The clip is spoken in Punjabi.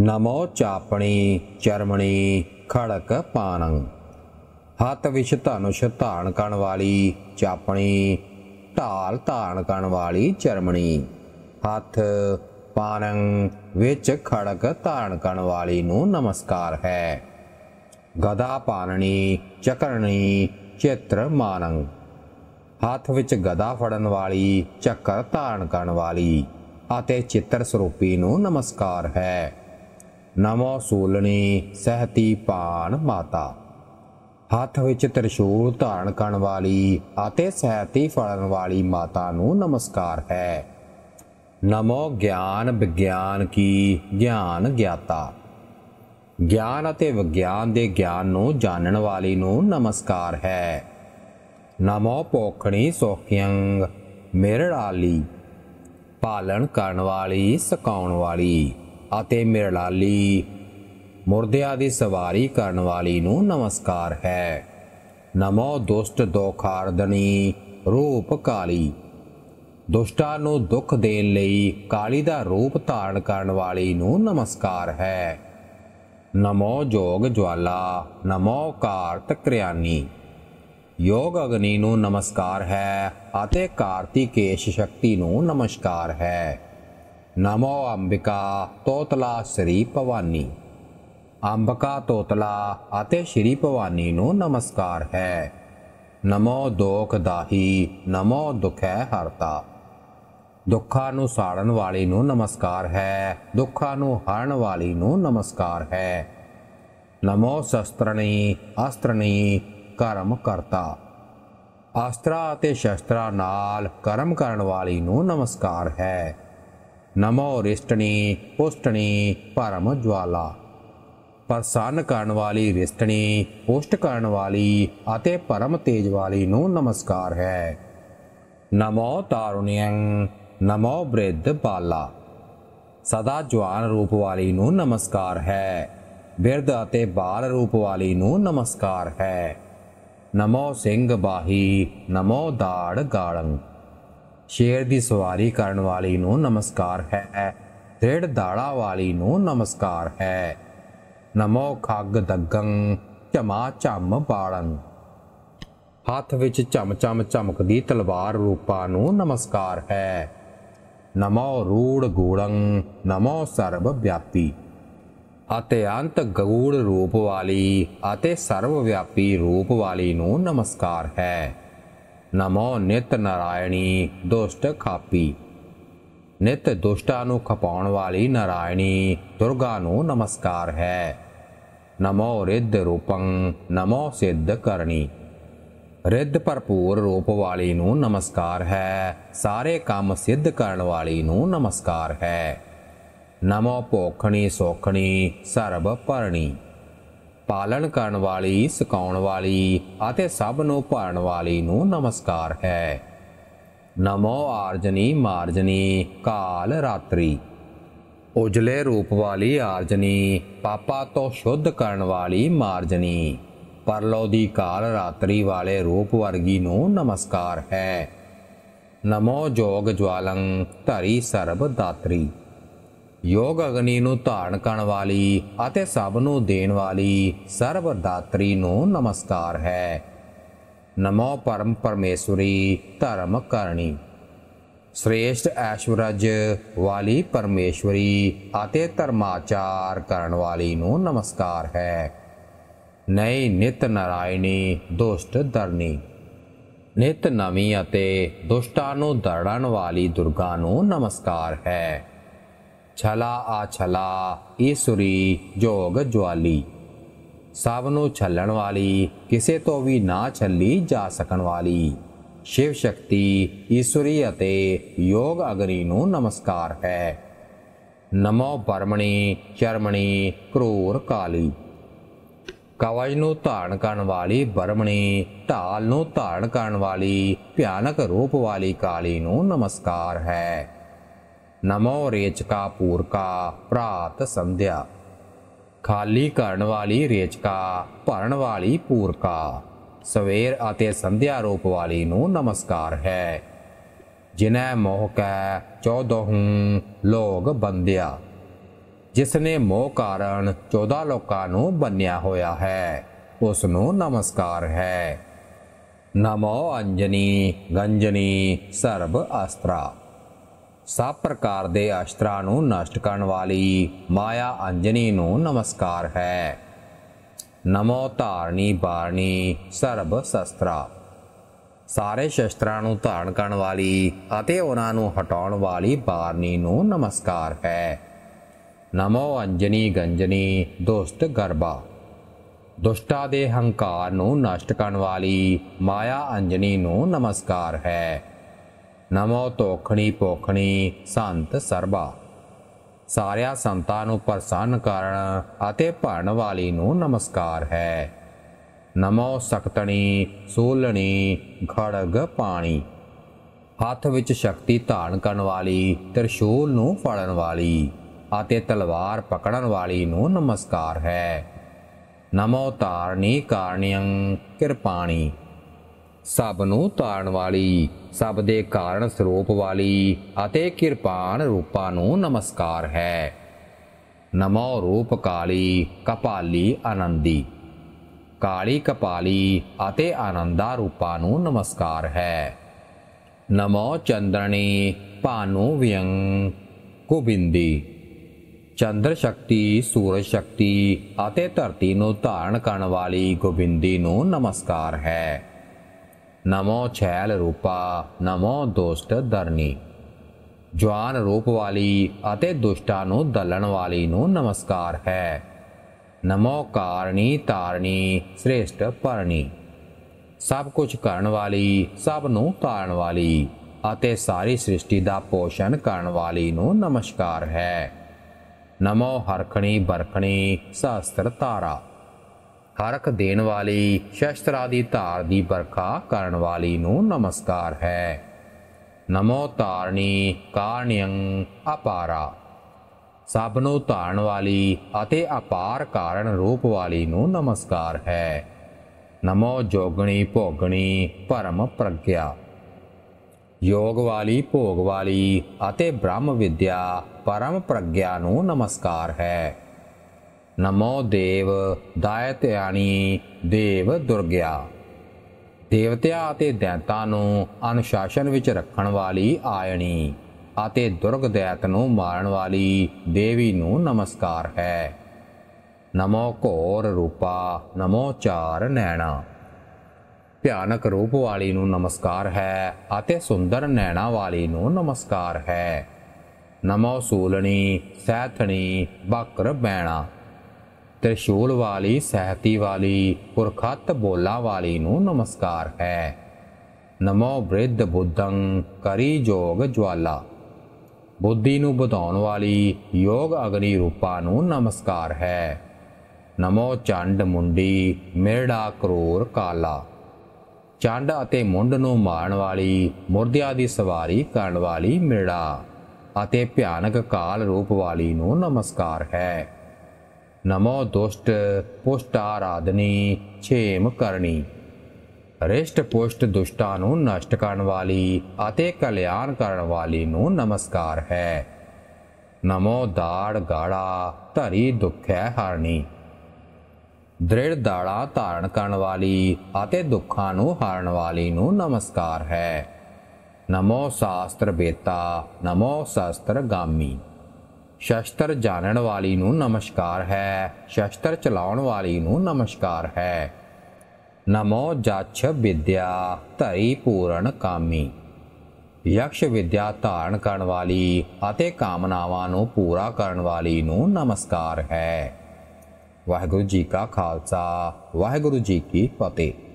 नमो चापणी चरमणी खड़क पानंग ਹੱਥ ਵਿੱਚ ਧਨੁਸ਼ ਧਾਰਨ ਕਰਨ ਵਾਲੀ ਚਾਪਣੀ ਢਾਲ ਧਾਰਨ ਕਰਨ ਵਾਲੀ ਚਰਮਣੀ ਹੱਥ ਪਾਨੰ ਵਿੱਚ ਖੜਕ ਧਾਰਨ ਕਰਨ ਵਾਲੀ ਨੂੰ ਨਮਸਕਾਰ ਹੈ ਗਦਾ ਪਾਨਣੀ ਚਕਰਣੀ ਚੇਤਰ ਮਾਨੰ ਹੱਥ ਵਿੱਚ ਗਦਾ ਫੜਨ ਵਾਲੀ ਚੱਕਰ ਧਾਰਨ ਕਰਨ ਵਾਲੀ ਅਤੇ ਚਿੱਤਰ ਸਰੂਪੀ ਨੂੰ ਨਮਸਕਾਰ ਹੈ ਨਮੋ ਸੋਲਣੀ ਸਹਤੀ ਪਾਨ ਮਾਤਾ ਹੱਥ ਵਿੱਚ ਤ੍ਰਿਸ਼ੂਲ ਧਾਰਨ ਕਰਨ ਵਾਲੀ ਅਤੇ ਸਹਤੀ ਫੜਨ ਵਾਲੀ ਮਾਤਾ ਨੂੰ ਨਮਸਕਾਰ ਹੈ ਨਮੋ ਗਿਆਨ ਵਿਗਿਆਨ ਕੀ ਗਿਆਨ ਗਿਆਤਾ ਗਿਆਨ ਅਤੇ ਵਿਗਿਆਨ ਦੇ ਗਿਆਨ ਨੂੰ ਜਾਣਨ ਵਾਲੀ ਨੂੰ ਨਮਸਕਾਰ ਹੈ ਨਮੋ ਪੋਖਣੀ ਸੋਖਿਯੰਗ ਮੇਰੜਾਲੀ ਪਾਲਣ ਕਰਨ ਵਾਲੀ ਸਕਾਉਣ ਵਾਲੀ ਅਤੇ ਮਿਰਲਾਲੀ ਮੁਰਦਿਆਂ ਦੀ ਸਵਾਰੀ ਕਰਨ ਵਾਲੀ ਨੂੰ ਨਮਸਕਾਰ ਹੈ ਨਮੋ ਦੁਸ਼ਟ ਦੋਖਾਰਦਣੀ ਰੂਪ ਕਾਲੀ ਦੁਸ਼ਟਾਂ ਨੂੰ ਦੁੱਖ ਦੇਣ ਲਈ ਕਾਲੀ ਦਾ ਰੂਪ ਧਾਰਨ ਕਰਨ ਵਾਲੀ ਨੂੰ ਨਮਸਕਾਰ ਹੈ ਨਮੋ ਜੋਗ ਜਵਾਲਾ ਨਮੋ ਕਾਰਤ ਕ੍ਰਿਆਨੀ ਯੋਗ ਅਗਨੀ ਨੂੰ ਨਮਸਕਾਰ ਹੈ ਅਤੇ ਕਾਰਤੀਕੇਸ਼ ਸ਼ਕਤੀ ਨੂੰ ਨਮਸਕਾਰ ਹੈ ਨਮੋ ਅੰਬਿਕਾ ਤੋਤਲਾ ਸ੍ਰੀ ਭਵਾਨੀ ਅੰਬਿਕਾ ਤੋਤਲਾ ਅਤੇ ਸ਼੍ਰੀ ਭਵਾਨੀ ਨੂੰ ਨਮਸਕਾਰ ਹੈ ਨਮੋ ਦੋਖ ਦਾਹੀ ਨਮੋ ਦੁਖੈ ਹਰਤਾ ਦੁੱਖਾਂ ਨੂੰ ਸਾੜਨ ਵਾਲੀ ਨੂੰ ਨਮਸਕਾਰ ਹੈ ਦੁੱਖਾਂ ਨੂੰ ਹਰਨ ਵਾਲੀ ਨੂੰ ਨਮਸਕਾਰ ਹੈ ਨਮੋ ਸ਼ਸਤਰਣੀ ਆਸਤਰਣੀ ਕਰਮ ਕਰਤਾ ਆਸਤਰਾ ਅਤੇ ਸ਼ਸਤਰਾ ਨਾਲ ਕਰਮ ਕਰਨ ਵਾਲੀ ਨੂੰ ਨਮਸਕਾਰ ਹੈ ਨਮੋ ਰਿਸ਼ਟਣੀ ਪੋਸ਼ਟਣੀ ਪਰਮ ਜਵਾਲਾ ਪਰਸਾਨ ਕਰਨ ਵਾਲੀ ਰਿਸ਼ਟਣੀ ਪੋਸ਼ਟ ਕਰਨ ਵਾਲੀ ਅਤੇ ਪਰਮ ਤੇਜ ਵਾਲੀ ਨੂੰ ਨਮਸਕਾਰ ਹੈ ਨਮੋ ਤਾਰੁਣਿਯੰ ਨਮੋ ਬ੍ਰਿਧ ਬਾਲਾ ਸਦਾ ਜਵਾਨ ਰੂਪ ਵਾਲੀ ਨੂੰ ਨਮਸਕਾਰ ਹੈ ਬਿਰਧ ਅਤੇ ਬਾਲ ਰੂਪ ਵਾਲੀ ਨੂੰ ਨਮਸਕਾਰ ਹੈ ਨਮੋ ਸਿੰਘ ਬਾਹੀ ਨਮੋ ਦਾੜ ਗਾਲੰ ਸ਼ੇਰ ਦੀ ਸਵਾਰੀ ਕਰਨ ਵਾਲੀ ਨੂੰ ਨਮਸਕਾਰ ਹੈ ਢੇੜ ਦਾੜਾ ਵਾਲੀ ਨੂੰ ਨਮਸਕਾਰ ਹੈ ਨਮੋ ਖੱਗ ਦਗੰ ਚਮਾ ਚਮ ਬਾਲੰ ਹੱਥ ਵਿੱਚ ਚਮ ਚਮ ਚਮਕਦੀ ਤਲਵਾਰ ਰੂਪਾ ਨੂੰ ਨਮਸਕਾਰ ਹੈ ਨਮੋ ਰੂੜ ਗੂੜੰ ਨਮੋ ਸਰਬ ਵਿਆਪੀ ਅਤੇ ਅੰਤ ਗਗੂੜ ਰੂਪ ਵਾਲੀ ਅਤੇ ਸਰਵ ਵਿਆਪੀ ਰੂਪ ਵਾਲੀ ਨੂੰ ਨਮਸਕਾਰ ਹੈ ਨਮੋ ਨਿਤ ਨਾਰਾਇਣੀ ਦੁਸ਼ਟ ਖਾਪੀ ਨਿਤ ਦੁਸ਼ਟਾਂ ਨੂੰ ਖਪਾਉਣ ਵਾਲੀ ਨਾਰਾਇਣੀ ਦੁਰਗਾ ਨੂੰ ਨਮਸਕਾਰ ਹੈ ਨਮੋ ਰਿੱਧ ਰੂਪੰ ਨਮੋ ਸਿੱਧ ਕਰਨੀ ਰਿੱਧ ਭਰਪੂਰ ਰੂਪ ਵਾਲੀ ਨੂੰ ਨਮਸਕਾਰ ਹੈ ਸਾਰੇ ਕੰਮ ਸਿੱਧ ਕਰਨ ਵਾਲੀ ਨੂੰ ਨਮਸਕਾਰ ਹੈ ਨਮੋ ਭੋਖਣੀ ਸੋਖਣੀ ਸਰਬ ਭਰਣੀ ਪਾਲਣ ਕਰਨ ਵਾਲੀ ਸਿਖਾਉਣ ਵਾਲੀ ਅਤੇ ਸਭ ਨੂੰ ਭਰਨ ਵਾਲੀ ਨੂੰ ਨਮਸਕਾਰ ਹੈ ਨਮੋ ਆਰਜਨੀ ਮਾਰਜਨੀ ਕਾਲ ਰਾਤਰੀ ਉਜਲੇ ਰੂਪ ਵਾਲੀ ਆਰਜਨੀ ਪਾਪਾ ਤੋਂ ਸ਼ੁੱਧ ਕਰਨ ਵਾਲੀ ਮਾਰਜਨੀ ਪਰਲੋ ਦੀ ਕਾਲ ਰਾਤਰੀ ਵਾਲੇ ਰੂਪ ਵਰਗੀ ਨੂੰ ਨਮਸਕਾਰ ਹੈ ਨਮੋ ਜੋਗ ਜਵਾਲੰ ਧਰੀ ਸਰਬ ਦਾਤਰੀ ਯੋਗ ਅਗਨੀ ਨੂੰ ਧਾਰਨ ਕਰਨ ਵਾਲੀ ਅਤੇ ਸਭ ਨੂੰ ਦੇਣ ਵਾਲੀ ਸਰਵਦਾਤਰੀ ਦਾਤਰੀ ਨੂੰ ਨਮਸਕਾਰ ਹੈ ਨਮੋ ਪਰਮ ਪਰਮੇਸ਼ਵਰੀ ਧਰਮ ਕਰਨੀ ਸ੍ਰੇਸ਼ਟ ਐਸ਼ਵਰਜ ਵਾਲੀ ਪਰਮੇਸ਼ਵਰੀ ਅਤੇ ਧਰਮਾਚਾਰ ਕਰਨ ਵਾਲੀ ਨੂੰ ਨਮਸਕਾਰ ਹੈ ਨਈ ਨਿਤ ਨਰਾਇਣੀ ਦੁਸ਼ਟ ਦਰਨੀ ਨਿਤ ਨਵੀਂ ਅਤੇ ਦੁਸ਼ਟਾਂ ਨੂੰ ਦਰੜਨ ਵਾਲੀ ਦੁਰਗਾ ਨੂੰ ਨਮਸਕਾਰ ਹੈ ਛਲਾ ਆ ਛਲਾ ਈਸੁਰੀ ਜੋਗ ਜਵਾਲੀ ਸਭ ਨੂੰ ਛੱਲਣ ਵਾਲੀ ਕਿਸੇ ਤੋਂ ਵੀ ਨਾ ਛੱਲੀ ਜਾ ਸਕਣ ਵਾਲੀ ਸ਼ਿਵ ਸ਼ਕਤੀ ਈਸ਼ਵਰੀ ਅਤੇ ਯੋਗ ਅਗਰੀ ਨੂੰ ਨਮਸਕਾਰ ਹੈ ਨਮੋ ਪਰਮਣੀ ਚਰਮਣੀ ਕਰੂਰ ਕਾਲੀ ਕਵਜ ਨੂੰ ਧਾਰਨ ਕਰਨ ਵਾਲੀ ਬਰਮਣੀ ਢਾਲ ਨੂੰ ਧਾਰਨ ਕਰਨ ਵਾਲੀ ਭਿਆਨਕ ਰੂਪ ਵਾਲੀ ਕਾਲੀ ਨੂੰ ਨਮਸਕਾਰ ਹੈ ਨਮੋ ਰੇਚਕਾ ਪੂਰਕਾ ਪ੍ਰਾਤ ਸੰਧਿਆ ਖਾਲੀ ਕਰਨ ਵਾਲੀ ਰੇਚਕਾ ਭਰਨ ਵਾਲੀ ਪੂਰਕਾ ਸਵੇਰ ਅਤੇ ਸੰਧਿਆ ਰੂਪ ਵਾਲੀ ਨੂੰ ਨਮਸਕਾਰ ਹੈ ਜਿਨੈ ਮੋਹ ਕੈ ਚੌਦਹੂੰ ਲੋਗ ਬੰਦਿਆ ਜਿਸਨੇ ਮੋਹ ਕਾਰਨ 14 ਲੋਕਾਂ ਨੂੰ ਬੰਨਿਆ ਹੋਇਆ ਹੈ ਉਸ ਨੂੰ ਨਮਸਕਾਰ ਹੈ ਨਮੋ ਅੰਜਨੀ ਗੰਜਨੀ ਸਰਬ ਅਸਤਰਾ ਸਭ ਪ੍ਰਕਾਰ ਦੇ ਆਸ਼ਤਰਾ ਨੂੰ ਨਸ਼ਟ ਕਰਨ ਵਾਲੀ ਮਾਇਆ ਅੰਜਨੀ ਨੂੰ ਨਮਸਕਾਰ ਹੈ ਨਮੋ ਧਾਰਨੀ ਬਾਰਨੀ ਸਰਬ ਸ਼ਸਤਰਾ ਸਾਰੇ ਸ਼ਸਤਰਾਂ ਨੂੰ ਧਾਰਨ ਕਰਨ ਵਾਲੀ ਅਤੇ ਉਹਨਾਂ ਨੂੰ ਹਟਾਉਣ ਵਾਲੀ ਬਾਰਨੀ ਨੂੰ ਨਮਸਕਾਰ ਹੈ ਨਮੋ ਅੰਜਨੀ ਗੰਜਨੀ ਦੋਸਤ ਗਰਬਾ ਦੁਸ਼ਟਾ ਦੇ ਹੰਕਾਰ ਨੂੰ ਨਸ਼ਟ ਕਰਨ ਵਾਲੀ ਮਾਇਆ ਅੰਜਨੀ ਨੂੰ ਨਮਸਕਾਰ ਹੈ ਨਮੋ ਤੋਖਣੀ ਪੋਖਣੀ ਸੰਤ ਸਰਬਾ ਸਾਰਿਆ ਸੰਤਾਂ ਨੂੰ ਪ੍ਰਸੰਨ ਕਰਨ ਅਤੇ ਭਣ ਵਾਲੀ ਨੂੰ ਨਮਸਕਾਰ ਹੈ ਨਮੋ ਸਖਤਣੀ ਸੋਲਣੀ ਘੜਗ ਪਾਣੀ ਹੱਥ ਵਿੱਚ ਸ਼ਕਤੀ ਧਾਰਨ ਕਰਨ ਵਾਲੀ ਤ੍ਰਿਸ਼ੂਲ ਨੂੰ ਫੜਨ ਵਾਲੀ ਅਤੇ ਤਲਵਾਰ ਪਕੜਨ ਵਾਲੀ ਨੂੰ ਨਮਸਕਾਰ ਹੈ ਨਮੋ ਤਾਰਨੀ ਕਾਰਣਿਯੰ ਕਿਰਪਾਣੀ ਸਭ ਨੂੰ ਤਾਰਨ ਵਾਲੀ ਸਭ ਦੇ ਕਾਰਨ ਸਰੂਪ ਵਾਲੀ ਅਤੇ ਕਿਰਪਾਨ ਰੂਪਾ ਨੂੰ ਨਮਸਕਾਰ ਹੈ ਨਮੋ ਰੂਪ ਕਾਲੀ ਕਪਾਲੀ ਆਨੰਦੀ ਕਾਲੀ ਕਪਾਲੀ ਅਤੇ ਆਨੰਦਾ ਰੂਪਾ ਨੂੰ ਨਮਸਕਾਰ ਹੈ ਨਮੋ ਚੰਦਰਣੀ ਪਾਨੂ ਵਿਯੰ ਕੁਬਿੰਦੀ ਚੰਦਰ ਸ਼ਕਤੀ ਸੂਰਜ ਸ਼ਕਤੀ ਅਤੇ ਧਰਤੀ ਨੂੰ ਧਾਰਨ ਕਰਨ ਵਾਲੀ ਗੋਬਿੰਦੀ ਨੂੰ ਨਮਸਕਾਰ ਹੈ ਨਮੋ ਛੈਲ ਰੂਪਾ ਨਮੋ ਦੁਸ਼ਟ ਦਰਨੀ ਜਵਾਨ ਰੂਪ ਵਾਲੀ ਅਤੇ ਦੁਸ਼ਟਾਂ ਨੂੰ ਦਲਣ ਵਾਲੀ ਨੂੰ ਨਮਸਕਾਰ ਹੈ ਨਮੋ ਕਾਰਣੀ ਤਾਰਣੀ ਸ੍ਰੇਸ਼ਟ ਪਰਣੀ ਸਭ ਕੁਝ ਕਰਨ ਵਾਲੀ ਸਭ ਨੂੰ ਤਾਰਨ ਵਾਲੀ ਅਤੇ ਸਾਰੀ ਸ੍ਰਿਸ਼ਟੀ ਦਾ ਪੋਸ਼ਣ ਕਰਨ ਵਾਲੀ ਨੂੰ ਨਮਸਕਾਰ ਹੈ ਨਮੋ ਹਰਖਣੀ ਬਰਖਣੀ ਸਾਸਤਰ ਤਾਰਾ ਹਰਖ ਦੇਣ ਵਾਲੀ ਸ਼ਸਤਰਾਂ ਦੀ ਧਾਰ ਦੀ ਵਰਖਾ ਕਰਨ ਵਾਲੀ ਨੂੰ ਨਮਸਕਾਰ ਹੈ ਨਮੋ ਤਾਰਣੀ ਕਾਰਣਯੰ ਅਪਾਰਾ ਸਭ ਨੂੰ ਧਾਰਨ ਵਾਲੀ ਅਤੇ ਅਪਾਰ ਕਾਰਨ ਰੂਪ ਵਾਲੀ ਨੂੰ ਨਮਸਕਾਰ ਹੈ ਨਮੋ ਜੋਗਣੀ ਭੋਗਣੀ ਪਰਮ ਪ੍ਰਗਿਆ ਯੋਗ ਵਾਲੀ ਭੋਗ ਵਾਲੀ ਅਤੇ ਬ੍ਰਹਮ ਵਿਦਿਆ ਪਰਮ ਪ੍ਰਗਿਆ ਨੂੰ ਨਮਸਕਾਰ ਹੈ ਨਮੋ ਦੇਵ ਦਾਇਤਿਆਣੀ ਦੇਵ ਦੁਰਗਿਆ ਦੇਵਤਿਆਂ ਅਤੇ ਦੈਂਤਾਂ ਨੂੰ ਅਨੁਸ਼ਾਸਨ ਵਿੱਚ ਰੱਖਣ ਵਾਲੀ ਆਇਣੀ ਅਤੇ ਦੁਰਗ ਦੈਤ ਨੂੰ ਮਾਰਨ ਵਾਲੀ ਦੇਵੀ ਨੂੰ ਨਮਸਕਾਰ ਹੈ ਨਮੋ ਕੋਰ ਰੂਪਾ ਨਮੋ ਚਾਰ ਨੈਣਾ ਭਿਆਨਕ ਰੂਪ ਵਾਲੀ ਨੂੰ ਨਮਸਕਾਰ ਹੈ ਅਤੇ ਸੁੰਦਰ ਨੈਣਾ ਵਾਲੀ ਨੂੰ ਨਮਸਕਾਰ ਹੈ ਨਮੋ ਸੂਲਣੀ ਸੈਥਣੀ ਬਕਰ ਬੈਣਾ ਤ੍ਰਿਸ਼ੂਲ ਵਾਲੀ ਸਹਤੀ ਵਾਲੀ ਪੁਰਖਤ ਬੋਲਾ ਵਾਲੀ ਨੂੰ ਨਮਸਕਾਰ ਹੈ ਨਮੋ ਬ੍ਰਿਧ ਬੁੱਧੰ ਕਰੀ ਜੋਗ ਜਵਾਲਾ ਬੁੱਧੀ ਨੂੰ ਵਧਾਉਣ ਵਾਲੀ ਯੋਗ ਅਗਨੀ ਰੂਪਾ ਨੂੰ ਨਮਸਕਾਰ ਹੈ ਨਮੋ ਚੰਡ ਮੁੰਡੀ ਮੇੜਾ ਕਰੋਰ ਕਾਲਾ ਚੰਡ ਅਤੇ ਮੁੰਡ ਨੂੰ ਮਾਰਨ ਵਾਲੀ ਮੁਰਦਿਆ ਦੀ ਸਵਾਰੀ ਕਰਨ ਵਾਲੀ ਮੇੜਾ ਅਤੇ ਭਿਆਨਕ ਕਾਲ ਰੂਪ ਵਾਲੀ ਨੂੰ ਨਮਸਕਾਰ ਹੈ ਨਮੋ ਦੁਸ਼ਟ ਪੁਸ਼ਟ ਆਰਾਧਨੀ ਛੇਮ ਕਰਨੀ ਰੇਸ਼ਟ ਪੁਸ਼ਟ ਦੁਸ਼ਟਾਂ ਨੂੰ ਨਸ਼ਟ ਕਰਨ ਵਾਲੀ ਅਤੇ ਕਲਿਆਣ ਕਰਨ ਵਾਲੀ ਨੂੰ ਨਮਸਕਾਰ ਹੈ ਨਮੋ ਦਾੜ ਗਾੜਾ ਧਰੀ ਦੁਖੈ ਹਾਰਨੀ ਦ੍ਰਿੜ ਦਾੜਾ ਧਾਰਨ ਕਰਨ ਵਾਲੀ ਅਤੇ ਦੁੱਖਾਂ ਨੂੰ ਹਾਰਨ ਵਾਲੀ ਨੂੰ ਨਮਸਕਾਰ ਹੈ ਨਮੋ ਸ਼ਾਸਤਰ ਬੇਤਾ ਨਮੋ ਸ਼ਾਸਤਰ ਗਾਮੀ ਸ਼ਸਤਰ ਜਾਣਨ ਵਾਲੀ ਨੂੰ ਨਮਸਕਾਰ ਹੈ ਸ਼ਸਤਰ ਚਲਾਉਣ ਵਾਲੀ ਨੂੰ ਨਮਸਕਾਰ ਹੈ ਨਮੋ ਜਾਛ ਵਿਦਿਆ ਧਰੀ ਪੂਰਨ ਕਾਮੀ ਯਕਸ਼ ਵਿਦਿਆ ਧਾਰਨ ਕਰਨ ਵਾਲੀ ਅਤੇ ਕਾਮਨਾਵਾਂ ਨੂੰ ਪੂਰਾ ਕਰਨ ਵਾਲੀ ਨੂੰ ਨਮਸਕਾਰ ਹੈ ਵਾਹਿਗੁਰੂ ਜੀ ਕਾ ਖਾਲਸਾ ਵਾਹਿਗੁਰੂ ਜੀ ਕੀ ਫਤਿਹ